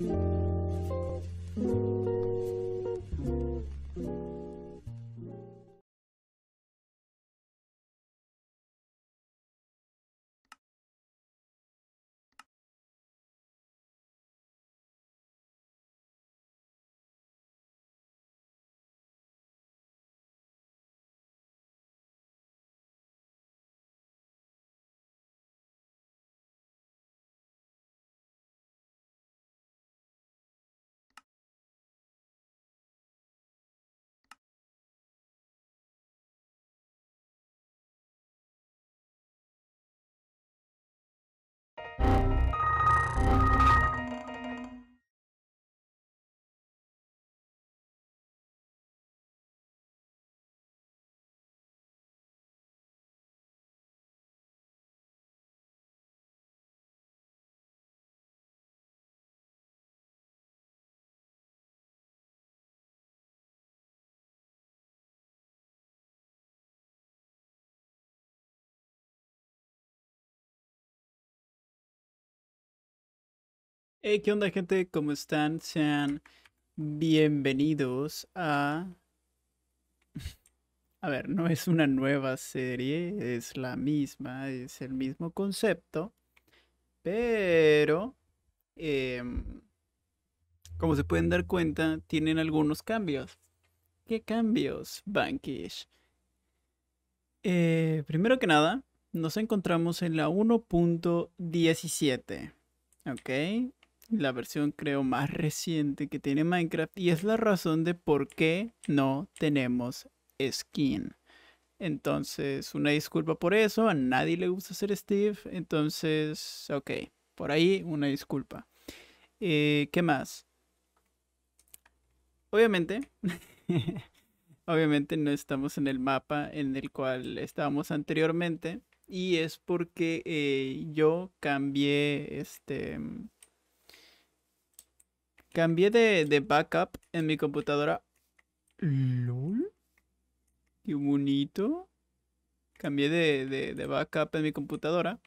Thank you. Hey, ¿qué onda gente? ¿Cómo están? Sean bienvenidos a... A ver, no es una nueva serie, es la misma, es el mismo concepto, pero... Em, como se pueden dar cuenta, tienen algunos cambios. ¿Qué cambios, Bankish? Eh, primero que nada, nos encontramos en la 1.17. Ok, la versión creo más reciente que tiene Minecraft y es la razón de por qué no tenemos skin. Entonces, una disculpa por eso, a nadie le gusta ser Steve, entonces, ok, por ahí una disculpa. Eh, ¿Qué más? Obviamente, obviamente no estamos en el mapa en el cual estábamos anteriormente y es porque eh, yo cambié este Cambié de, backup en mi computadora. ¿Lol? Qué bonito. Cambié de, backup en mi computadora.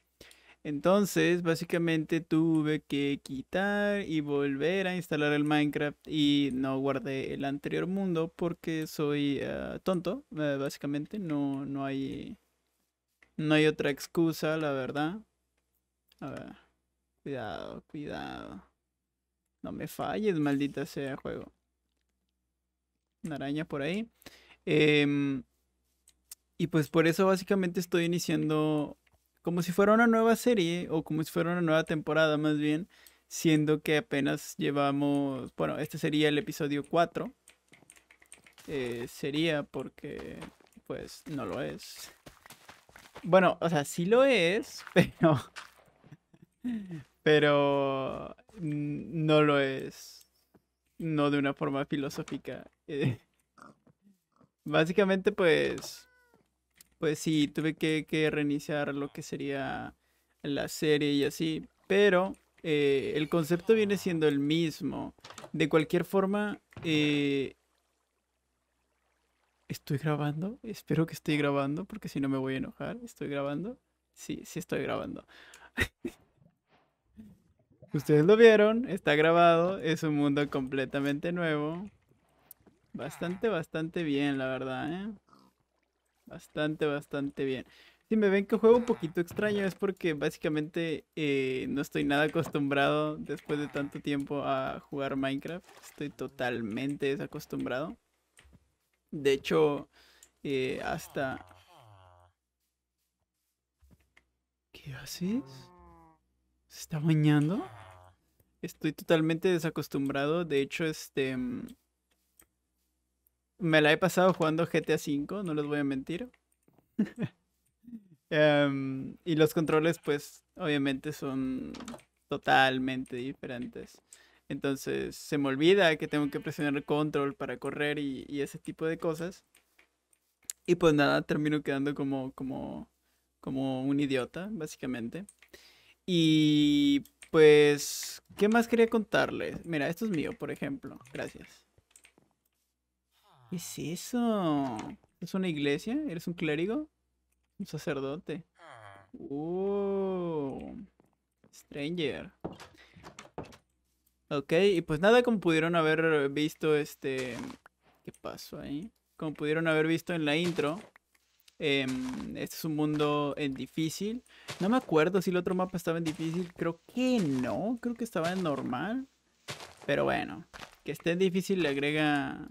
Entonces, básicamente tuve que quitar y volver a instalar el Minecraft y no guardé el anterior mundo porque soy eh, tonto, eh, básicamente. No, no hay. No hay otra excusa, la verdad. A ver. Cuidado, cuidado. No me falles, maldita sea, juego. Una araña por ahí. Em, y pues por eso básicamente estoy iniciando como si fuera una nueva serie o como si fuera una nueva temporada más bien, siendo que apenas llevamos, bueno, este sería el episodio 4. Eh, sería porque pues no lo es. Bueno, o sea, sí lo es, pero pero no lo es, no de una forma filosófica. Eh. Básicamente, pues, pues sí, tuve que, reiniciar lo que sería la serie y así, pero eh, el concepto viene siendo el mismo. De cualquier forma, eh, ¿Estoy grabando? Espero que estoy grabando, porque si no me voy a enojar. ¿Estoy grabando? Sí, sí estoy grabando. Ustedes lo vieron, está grabado, es un mundo completamente nuevo. Bastante, bastante bien, la verdad, ¿eh? Bastante, bastante bien. Si me ven que juego un poquito extraño es porque básicamente eh, no estoy nada acostumbrado después de tanto tiempo a jugar Minecraft. Estoy totalmente desacostumbrado. De hecho, eh, hasta... ¿Qué haces? está bañando? Estoy totalmente desacostumbrado. De hecho, este. Mm, me la he pasado jugando GTA V, no les voy a mentir. Em, y los controles, pues, obviamente son totalmente diferentes. Entonces, se me olvida que tengo que presionar control para correr y, y ese tipo de cosas. Y pues nada, termino quedando como, como, como un idiota, básicamente. Y pues, ¿qué más quería contarles? Mira, esto es mío, por ejemplo. Gracias. ¿Qué es eso? ¿Es una iglesia? ¿Eres un clérigo? Un sacerdote. Uh, stranger. Ok, y pues nada, como pudieron haber visto este... ¿Qué pasó ahí? Como pudieron haber visto en la intro, Em, este es un mundo en eh, difícil. No me acuerdo si el otro mapa estaba en difícil. Creo que no. Creo que estaba en normal. Pero bueno. Que esté en difícil le agrega...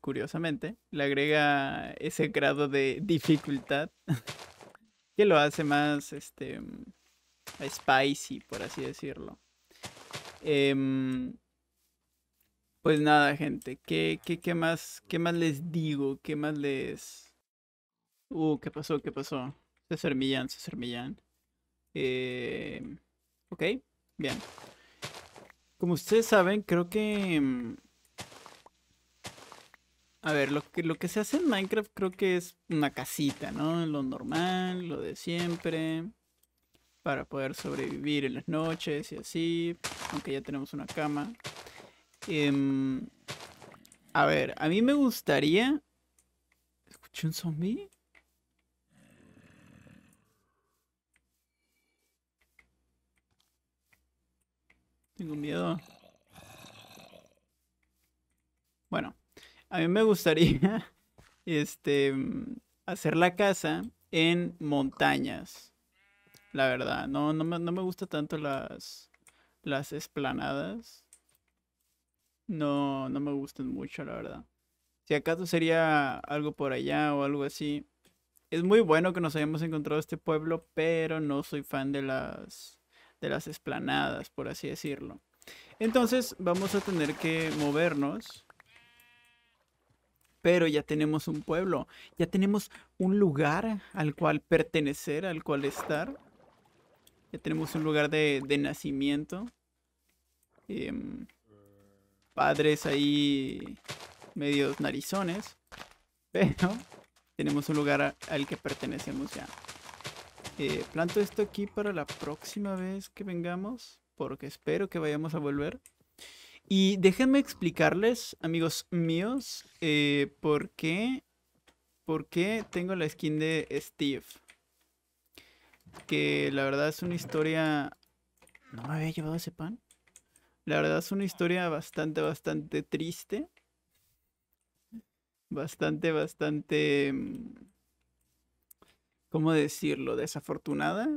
Curiosamente. Le agrega ese grado de dificultad. que lo hace más... Este... Mm, spicy, por así decirlo. Eh, pues nada, gente, ¿qué, qué, qué, más, ¿qué más les digo? ¿Qué más les... Uh, ¿qué pasó? ¿Qué pasó? Se Millán, se Millán. Eh... Ok, bien. Como ustedes saben, creo que... Mm, a ver, lo que, lo que se hace en Minecraft creo que es una casita, ¿no? Lo normal, lo de siempre. Para poder sobrevivir en las noches y así. Aunque ya tenemos una cama. Em, a ver, a mí me gustaría... ¿Escuché un zombie? Tengo miedo. Bueno, a mí me gustaría este hacer la casa en montañas. La verdad, no, no, me, no me gusta tanto las las esplanadas no, no me gustan mucho, la verdad. Si acaso sería algo por allá o algo así. Es muy bueno que nos hayamos encontrado este pueblo, pero no soy fan de las de las esplanadas, por así decirlo. Entonces, vamos a tener que movernos. Pero ya tenemos un pueblo, ya tenemos un lugar al cual pertenecer, al cual estar. Ya tenemos un lugar de, de nacimiento. Em, padres ahí medios narizones. Pero tenemos un lugar al que pertenecemos ya. Eh, planto esto aquí para la próxima vez que vengamos. Porque espero que vayamos a volver. Y déjenme explicarles, amigos míos, eh, por qué. ¿Por qué tengo la skin de Steve? Que la verdad es una historia. No me había llevado ese pan. La verdad es una historia bastante, bastante triste. Bastante, bastante... Mm, ¿Cómo decirlo? Desafortunada,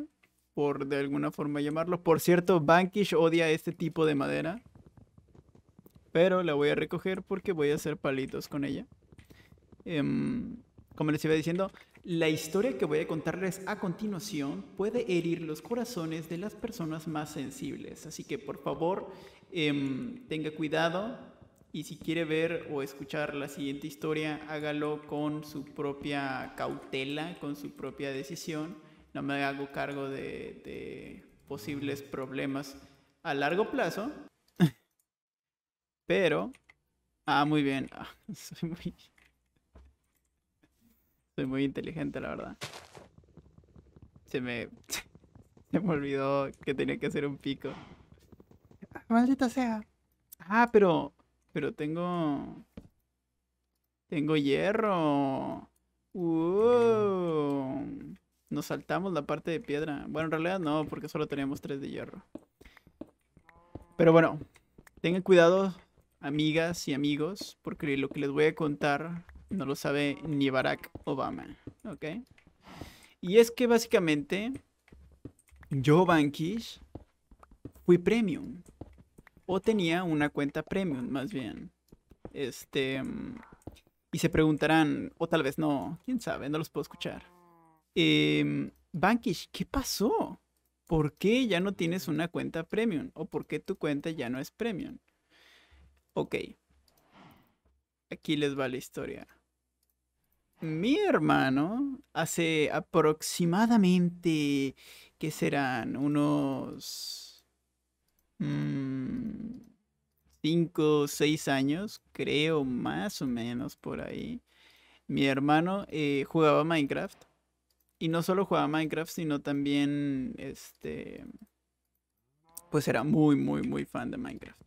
por de alguna forma llamarlo. Por cierto, Bankish odia este tipo de madera. Pero la voy a recoger porque voy a hacer palitos con ella. Em, como les iba diciendo, la historia que voy a contarles a continuación puede herir los corazones de las personas más sensibles, así que por favor Em, tenga cuidado y si quiere ver o escuchar la siguiente historia, hágalo con su propia cautela, con su propia decisión. No me hago cargo de, posibles problemas a largo plazo. Pero... Ah, muy bien. Ah, soy muy... Soy muy inteligente, la verdad. Se me... Se me olvidó que tenía que hacer un pico. Maldita sea. Ah, pero. Pero tengo. Tengo hierro. Uh, nos saltamos la parte de piedra. Bueno, en realidad no, porque solo teníamos tres de hierro. Pero bueno, tengan cuidado, amigas y amigos, porque lo que les voy a contar no lo sabe ni Barack Obama, ¿ok? Y es que básicamente yo, Bankish, fui premium. O tenía una cuenta premium, más bien. Este. Mm, y se preguntarán, o tal vez no, quién sabe, no los puedo escuchar. Eh, em, Bankish, ¿qué pasó? ¿Por qué ya no tienes una cuenta premium? ¿O por qué tu cuenta ya no es premium? Ok. Aquí les va la historia. Mi hermano, hace aproximadamente, ¿qué serán? Unos 5 mm, cinco, seis años, creo más o menos por ahí, mi hermano eh, jugaba Minecraft. Y no solo jugaba Minecraft, sino también, este, pues era muy, muy, muy fan de Minecraft.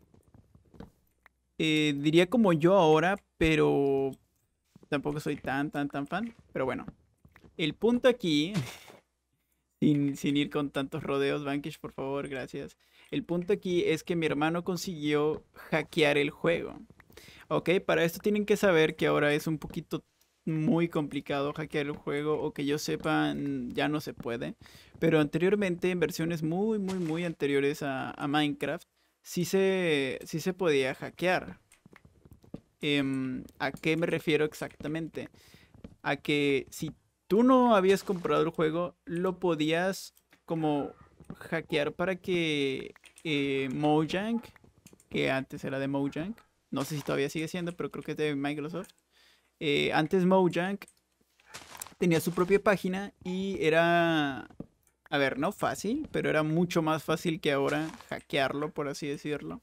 Eh, diría como yo ahora, pero tampoco soy tan, tan, tan fan. Pero bueno, el punto aquí, sin, sin ir con tantos rodeos, Vanquish por favor, gracias. El punto aquí es que mi hermano consiguió hackear el juego. Ok, para esto tienen que saber que ahora es un poquito muy complicado hackear el juego o que yo sepa mm, ya no se puede. Pero anteriormente, en versiones muy, muy, muy anteriores a, Minecraft, sí se, se podía hackear. Em, ¿A qué me refiero exactamente? A que si tú no habías comprado el juego, lo podías como hackear para que eh, Mojang, que antes era de Mojang. No sé si todavía sigue siendo, pero creo que es de Microsoft. Eh, antes Mojang tenía su propia página y era, a ver, no fácil, pero era mucho más fácil que ahora hackearlo, por así decirlo.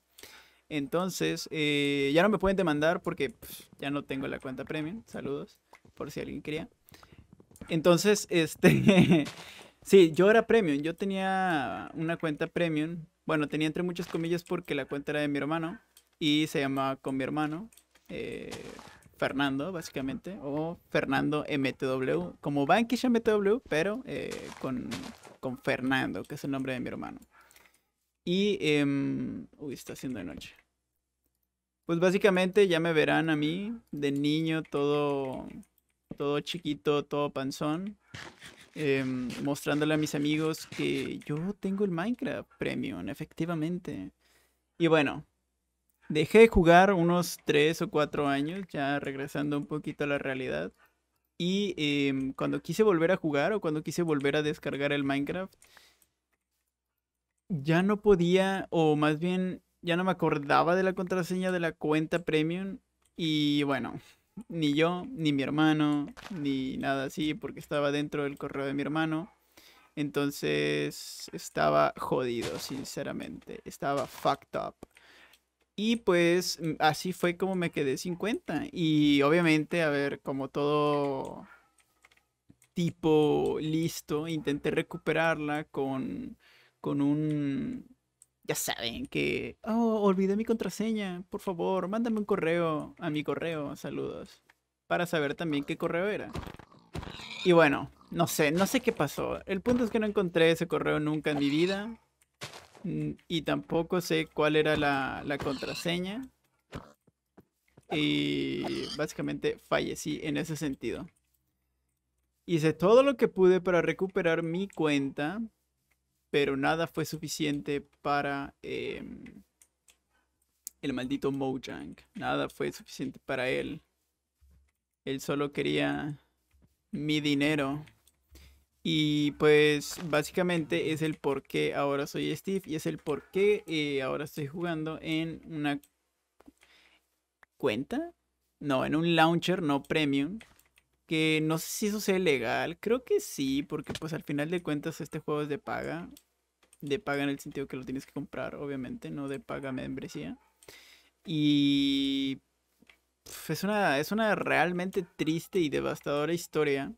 Entonces, eh, ya no me pueden demandar porque pues, ya no tengo la cuenta premium. Saludos, por si alguien quería. Entonces, este... sí, yo era premium. Yo tenía una cuenta premium bueno, tenía entre muchas comillas porque la cuenta era de mi hermano y se llamaba con mi hermano. Eh, Fernando, básicamente, o Fernando MTW, como Bankish MTW, pero eh, con, con, Fernando, que es el nombre de mi hermano. Y, em, uy, está haciendo de noche. Pues básicamente ya me verán a mí, de niño, todo, todo chiquito, todo panzón, Em, mostrándole a mis amigos que yo tengo el Minecraft Premium, efectivamente. Y bueno, dejé de jugar unos 3 o 4 años, ya regresando un poquito a la realidad. Y em, cuando quise volver a jugar o cuando quise volver a descargar el Minecraft, ya no podía, o más bien ya no me acordaba de la contraseña de la cuenta premium. Y bueno, ni yo, ni mi hermano, ni nada así, porque estaba dentro del correo de mi hermano. Entonces estaba jodido, sinceramente. Estaba fucked up. Y pues mm, así fue como me quedé sin cuenta Y obviamente, a ver, como todo tipo listo, intenté recuperarla con, con un ya saben que, oh, olvidé mi contraseña, por favor, mándame un correo a mi correo, saludos, para saber también qué correo era. Y bueno, no sé, no sé qué pasó. El punto es que no encontré ese correo nunca en mi vida mm, y tampoco sé cuál era la, contraseña. Y básicamente fallecí en ese sentido. Hice todo lo que pude para recuperar mi cuenta, pero nada fue suficiente para em, el maldito Mojang. Nada fue suficiente para él. Él solo quería mi dinero. Y pues básicamente es el por qué ahora soy Steve y es el por qué eh, ahora estoy jugando en una cuenta. No, en un launcher no premium. Que no sé si eso sea legal. Creo que sí, porque pues al final de cuentas este juego es de paga. De paga en el sentido que lo tienes que comprar, obviamente, no de paga membresía. Y es una, es una realmente triste y devastadora historia.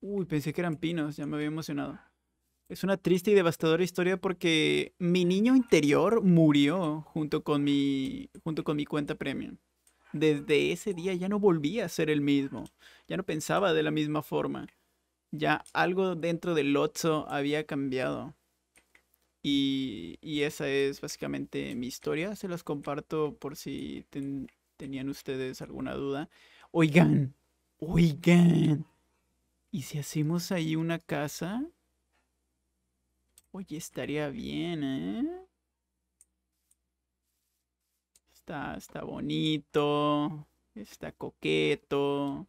Uy, pensé que eran pinos, ya me había emocionado. Es una triste y devastadora historia porque mi niño interior murió junto con mi, junto con mi cuenta premium desde ese día ya no volvía a ser el mismo, ya no pensaba de la misma forma, ya algo dentro del Lotso había cambiado. Y, y esa es básicamente mi historia, se las comparto por si tenían ustedes alguna duda. Oigan, oigan, ¿y si hacemos ahí una casa? Oye, estaría bien, ¿eh? Está, bonito. Está coqueto.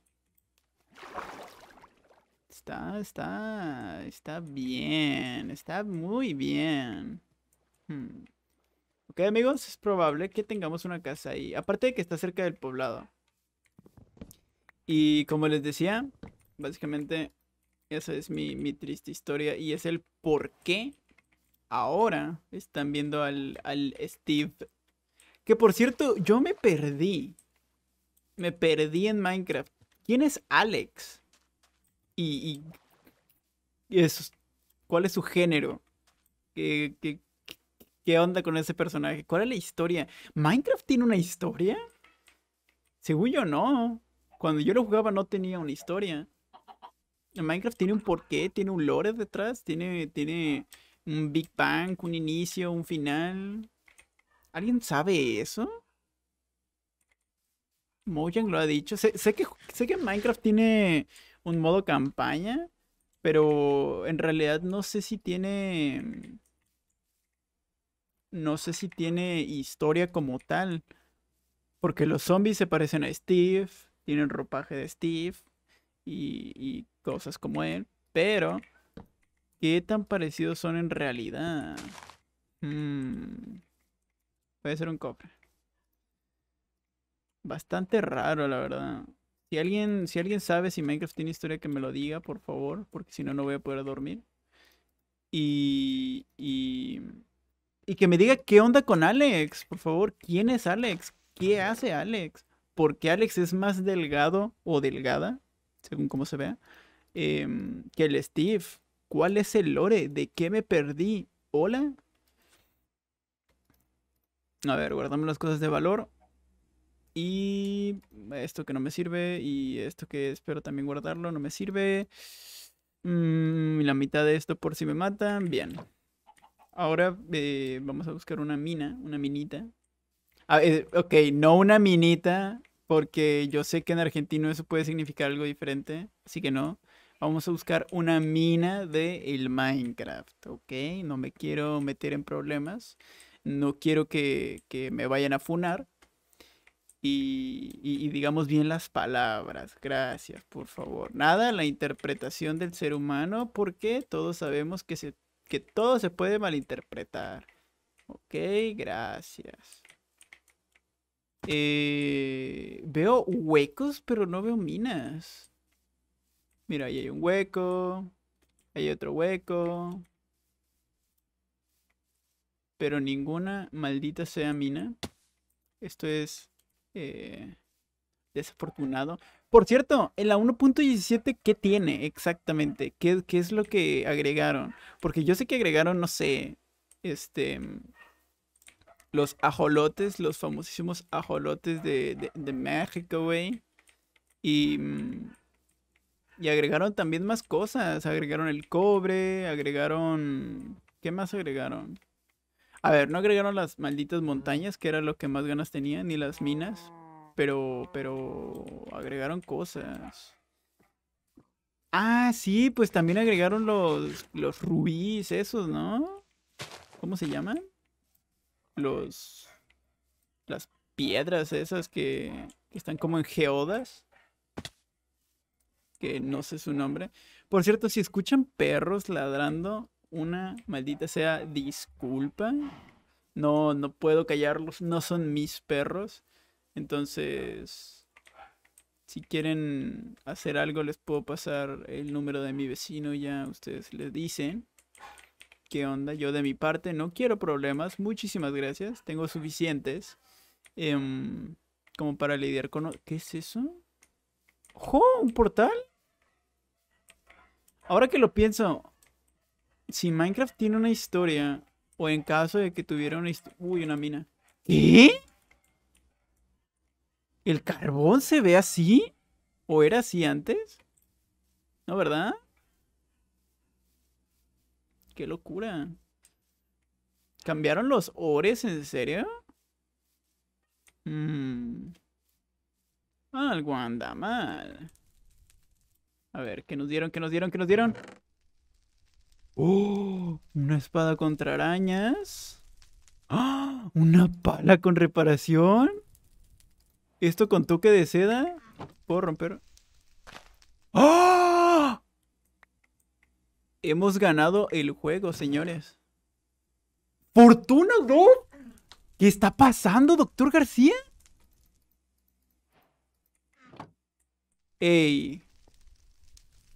Está, está, está bien. Está muy bien. Hmm. Ok, amigos, es probable que tengamos una casa ahí. Aparte de que está cerca del poblado. Y como les decía, básicamente esa es mi, triste historia y es el por qué ahora están viendo al, al Steve que por cierto, yo me perdí. Me perdí en Minecraft. ¿Quién es Alex? Y. y ¿Cuál es su género? ¿Qué, onda con ese personaje? ¿Cuál es la historia? ¿Minecraft tiene una historia? Según yo, no. Cuando yo lo jugaba no tenía una historia. Minecraft tiene un porqué, tiene un lore detrás, tiene, tiene un Big Bang, un inicio, un final. ¿Alguien sabe eso? Mojang lo ha dicho. Sé, que, sé que Minecraft tiene un modo campaña, pero en realidad no sé si tiene... No sé si tiene historia como tal. Porque los zombies se parecen a Steve, tienen ropaje de Steve y, cosas como él. Pero, ¿qué tan parecidos son en realidad? Mm. Puede ser un cofre. Bastante raro, la verdad. Si alguien, si alguien sabe si Minecraft tiene historia, que me lo diga, por favor, porque si no, no voy a poder dormir. Y, y, y que me diga qué onda con Alex, por favor. ¿Quién es Alex? ¿Qué hace Alex? ¿Por qué Alex es más delgado o delgada, según cómo se vea, em, que el Steve? ¿Cuál es el lore? ¿De qué me perdí? ¿Hola? A ver, guardamos las cosas de valor. Y esto que no me sirve. Y esto que espero también guardarlo no me sirve. Mm, la mitad de esto por si me matan. Bien. Ahora eh, vamos a buscar una mina, una minita. Ah, eh, ok, no una minita, porque yo sé que en argentino eso puede significar algo diferente, así que no. Vamos a buscar una mina de el Minecraft, ok. No me quiero meter en problemas no quiero que, me vayan a funar. Y, y, digamos bien las palabras. Gracias, por favor. Nada, la interpretación del ser humano, porque todos sabemos que, se, que todo se puede malinterpretar. Ok, gracias. Eh, veo huecos, pero no veo minas. Mira, ahí hay un hueco. Hay otro hueco pero ninguna maldita sea mina. Esto es eh, desafortunado. Por cierto, en la 1.17, ¿qué tiene exactamente? ¿Qué, es lo que agregaron? Porque yo sé que agregaron, no sé, este... Los ajolotes, los famosísimos ajolotes de, de, de México, güey. Y... Mm, y agregaron también más cosas. Agregaron el cobre, agregaron... ¿Qué más agregaron? A ver, no agregaron las malditas montañas, que era lo que más ganas tenía, ni las minas. Pero, pero agregaron cosas. Ah, sí, pues también agregaron los, los rubíes esos, ¿no? ¿Cómo se llaman? Los... Las piedras esas que, que están como en geodas. Que no sé su nombre. Por cierto, si escuchan perros ladrando, una maldita sea disculpa. No, no puedo callarlos, no son mis perros. Entonces, si quieren hacer algo, les puedo pasar el número de mi vecino, ya ustedes les dicen. ¿Qué onda? Yo de mi parte no quiero problemas, muchísimas gracias, tengo suficientes em, como para lidiar con... ¿Qué es eso? ¡Ojo! ¿Un portal? Ahora que lo pienso, si Minecraft tiene una historia, o en caso de que tuviera una historia... Uy, una mina. ¿Qué? ¿El carbón se ve así? ¿O era así antes? ¿No, verdad? Qué locura. ¿Cambiaron los ores? ¿En serio? Mm. Algo anda mal. A ver, ¿qué nos dieron? ¿Qué nos dieron? ¿Qué nos dieron? ¡Oh! Una espada contra arañas. ¡Ah! Una pala con reparación. Esto con toque de seda. ¿Puedo romper? ¡Ah! Hemos ganado el juego, señores. ¡Fortuna, no! ¿Qué está pasando, doctor García? Ey.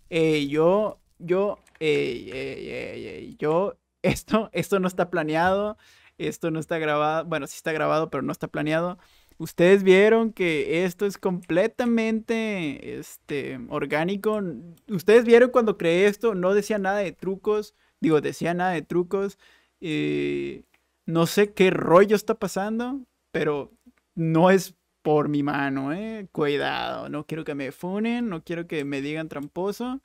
Ey, yo. Yo ey, ey, yo, esto, esto no está planeado, esto no está grabado, bueno, sí está grabado, pero no está planeado. Ustedes vieron que esto es completamente este, orgánico. Ustedes vieron cuando creé esto, no decía nada de trucos, digo, decía nada de trucos. Eh, no sé qué rollo está pasando, pero no es por mi mano, eh, Cuidado, no quiero que me funen, no quiero que me digan tramposo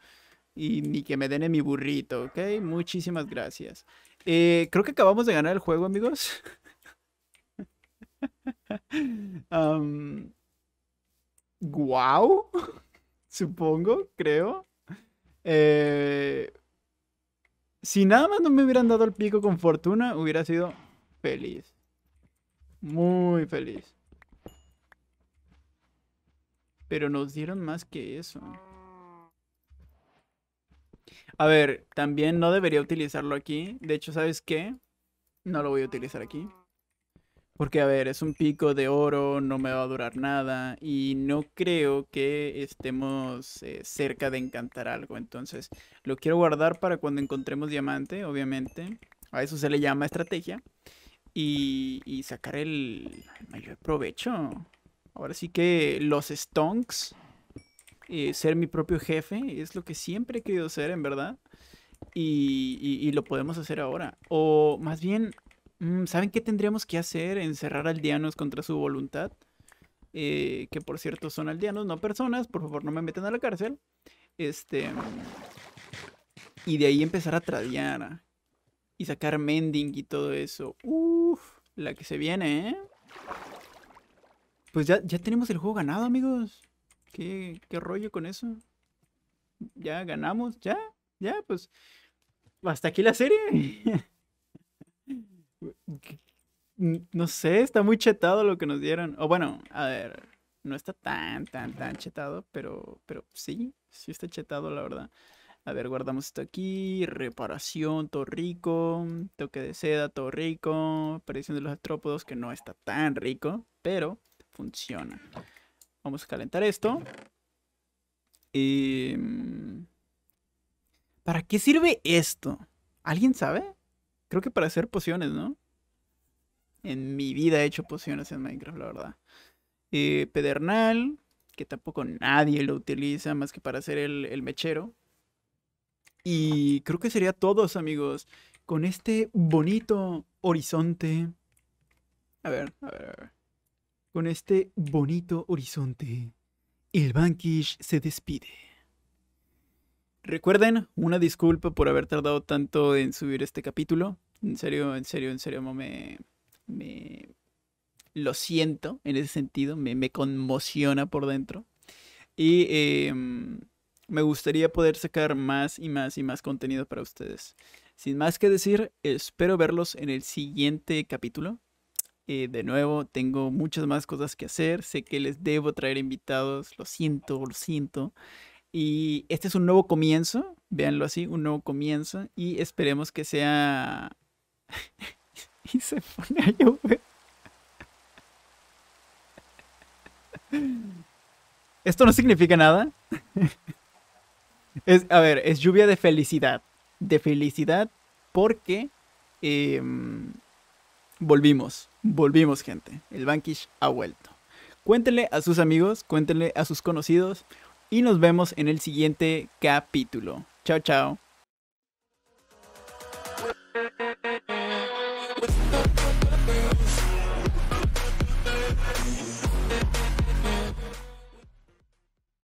y ni que me den mi burrito, ¿ok? Muchísimas gracias. Eh, creo que acabamos de ganar el juego, amigos. ¡Guau! wow, supongo, creo. Eh, si nada más no me hubieran dado el pico con fortuna, hubiera sido feliz. Muy feliz. Pero nos dieron más que eso. A ver, también no debería utilizarlo aquí. De hecho, ¿sabes qué? No lo voy a utilizar aquí. Porque, a ver, es un pico de oro, no me va a durar nada. Y no creo que estemos eh, cerca de encantar algo. Entonces, lo quiero guardar para cuando encontremos diamante, obviamente. A eso se le llama estrategia. Y, y sacar el, el mayor provecho. Ahora sí que los stonks eh, ser mi propio jefe, es lo que siempre he querido ser, en verdad, y, lo podemos hacer ahora. O más bien, mm, ¿saben qué tendríamos que hacer? ¿Encerrar aldeanos contra su voluntad? Eh, que por cierto son aldeanos, no personas, por favor no me metan a la cárcel. Este. Y de ahí empezar a tradear. Y sacar mending y todo eso. Uf, la que se viene, ¿eh? Pues ya, ya tenemos el juego ganado, amigos. ¿Qué, rollo con eso? Ya ganamos, ya, ya, pues. Hasta aquí la serie. no sé, está muy chetado lo que nos dieron. O bueno, a ver, no está tan, tan, tan chetado, pero, pero sí, sí está chetado, la verdad. A ver, guardamos esto aquí. Reparación, todo rico. Toque de seda, todo rico. Aparición de los atrópodos, que no está tan rico, pero funciona. Vamos a calentar esto. Mm, ¿Para qué sirve esto? ¿Alguien sabe? Creo que para hacer pociones, ¿no? En mi vida he hecho pociones en Minecraft, la verdad. Eh, pedernal, que tampoco nadie lo utiliza más que para hacer el, el mechero. Y creo que sería todos, amigos, con este bonito horizonte. A ver, a ver, a ver. Con este bonito horizonte, el Bankish se despide. Recuerden, una disculpa por haber tardado tanto en subir este capítulo. En serio, en serio, en serio, me... lo siento en ese sentido, me, conmociona por dentro. Y em, me gustaría poder sacar más y más y más contenido para ustedes. Sin más que decir, espero verlos en el siguiente capítulo. Eh, de nuevo, tengo muchas más cosas que hacer. Sé que les debo traer invitados. Lo siento, lo siento. Y este es un nuevo comienzo. Véanlo así, un nuevo comienzo. Y esperemos que sea... y se pone a Esto no significa nada. a ver, es lluvia de felicidad. De felicidad porque em, volvimos. Volvimos, gente. El Bankish ha vuelto. Cuéntenle a sus amigos, cuéntenle a sus conocidos y nos vemos en el siguiente capítulo. Chao, chao.